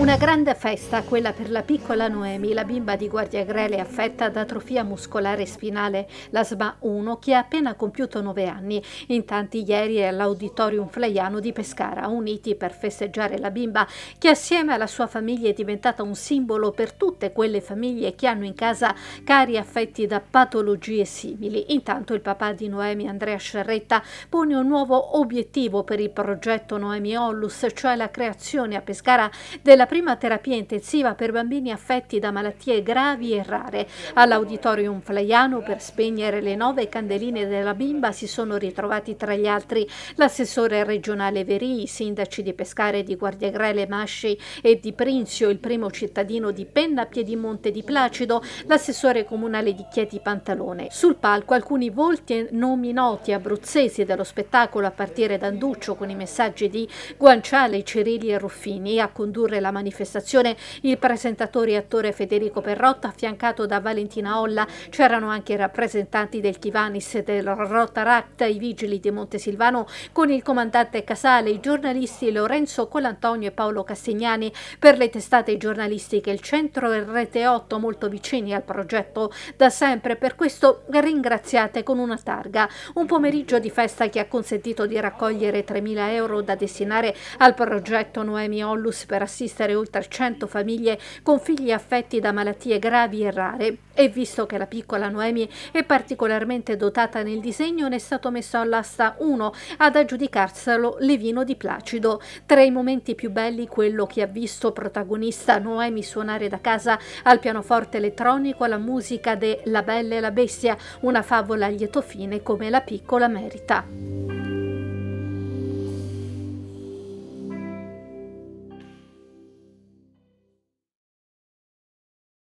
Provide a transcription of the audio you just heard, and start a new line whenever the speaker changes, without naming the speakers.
Una grande festa, quella per la piccola Noemi, la bimba di guardia grele affetta da atrofia muscolare spinale, la SMA 1, che ha appena compiuto nove anni. In tanti ieri è all'auditorium flaiano di Pescara, uniti per festeggiare la bimba che assieme alla sua famiglia è diventata un simbolo per tutte quelle famiglie che hanno in casa cari affetti da patologie simili. Intanto il papà di Noemi, Andrea Scerretta, pone un nuovo obiettivo per il progetto Noemi Ollus, cioè la creazione a Pescara della prima terapia intensiva per bambini affetti da malattie gravi e rare. All'auditorium Flaiano per spegnere le nove candeline della bimba si sono ritrovati tra gli altri l'assessore regionale Verì, i sindaci di Pescare di Guardiagrele Masci e di Prinzio, il primo cittadino di Penna Piedimonte di Placido, l'assessore comunale di Chieti Pantalone. Sul palco alcuni volti e nomi noti abruzzesi dello spettacolo a partire da Anduccio con i messaggi di Guanciale, Cerilli e Ruffini a condurre la manifestazione manifestazione il presentatore e attore Federico Perrotta, affiancato da Valentina Olla, c'erano anche i rappresentanti del Chivanis del Rotaract, i vigili di Montesilvano, con il comandante Casale, i giornalisti Lorenzo Colantonio e Paolo Castignani, per le testate giornalistiche il centro e Rete 8 molto vicini al progetto da sempre, per questo ringraziate con una targa. Un pomeriggio di festa che ha consentito di raccogliere 3.000 euro da destinare al progetto Noemi Ollus per assistere aiutare oltre 100 famiglie con figli affetti da malattie gravi e rare e visto che la piccola Noemi è particolarmente dotata nel disegno ne è stato messo all'asta uno ad aggiudicarselo Levino di Placido. Tra i momenti più belli quello che ha visto protagonista Noemi suonare da casa al pianoforte elettronico alla musica de La Bella e la Bestia, una favola a lieto fine come la piccola merita.